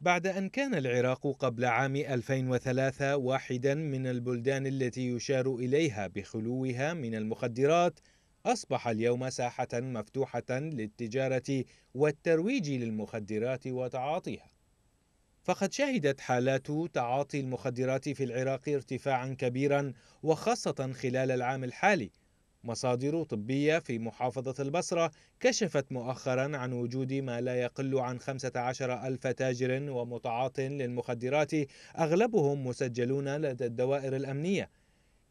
بعد أن كان العراق قبل عام 2003 واحدا من البلدان التي يشار إليها بخلوها من المخدرات أصبح اليوم ساحة مفتوحة للتجارة والترويج للمخدرات وتعاطيها فقد شهدت حالات تعاطي المخدرات في العراق ارتفاعا كبيرا وخاصة خلال العام الحالي مصادر طبية في محافظة البصرة كشفت مؤخرا عن وجود ما لا يقل عن 15 ألف تاجر ومتعاط للمخدرات أغلبهم مسجلون لدى الدوائر الأمنية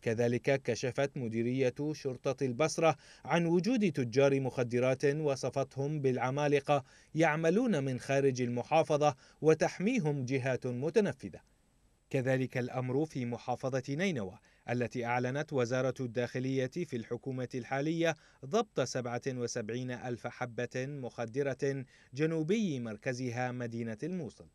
كذلك كشفت مديرية شرطة البصرة عن وجود تجار مخدرات وصفتهم بالعمالقة يعملون من خارج المحافظة وتحميهم جهات متنفذة كذلك الأمر في محافظة نينوى التي أعلنت وزارة الداخلية في الحكومة الحالية ضبط 77 ألف حبة مخدرة جنوبي مركزها مدينة الموصل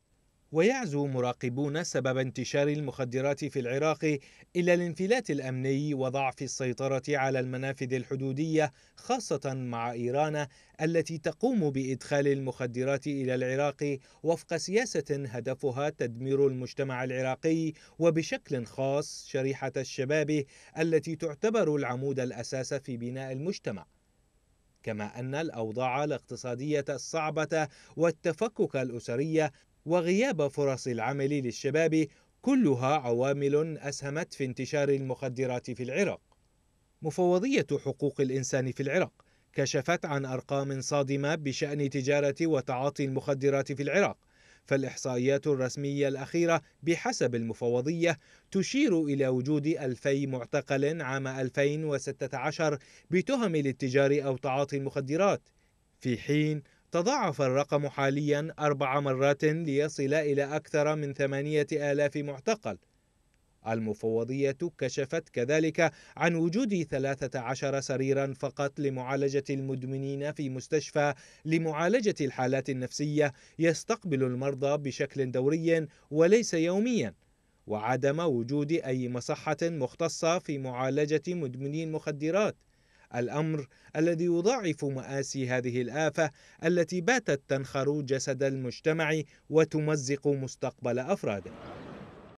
ويعزو مراقبون سبب انتشار المخدرات في العراق الى الانفلات الامني وضعف السيطره على المنافذ الحدوديه خاصه مع ايران التي تقوم بادخال المخدرات الى العراق وفق سياسه هدفها تدمير المجتمع العراقي وبشكل خاص شريحه الشباب التي تعتبر العمود الاساس في بناء المجتمع كما أن الأوضاع الاقتصادية الصعبة والتفكك الأسري وغياب فرص العمل للشباب كلها عوامل أسهمت في انتشار المخدرات في العراق مفوضية حقوق الإنسان في العراق كشفت عن أرقام صادمة بشأن تجارة وتعاطي المخدرات في العراق فالإحصائيات الرسمية الأخيرة بحسب المفوضية تشير إلى وجود ألفي معتقل عام 2016 بتهم الاتجار أو تعاطي المخدرات في حين تضاعف الرقم حاليا أربع مرات ليصل إلى أكثر من ثمانية آلاف معتقل المفوضية كشفت كذلك عن وجود 13 سريرا فقط لمعالجة المدمنين في مستشفى لمعالجة الحالات النفسية يستقبل المرضى بشكل دوري وليس يوميا وعدم وجود أي مصحة مختصة في معالجة مدمني المخدرات الأمر الذي يضاعف مآسي هذه الآفة التي باتت تنخر جسد المجتمع وتمزق مستقبل أفراده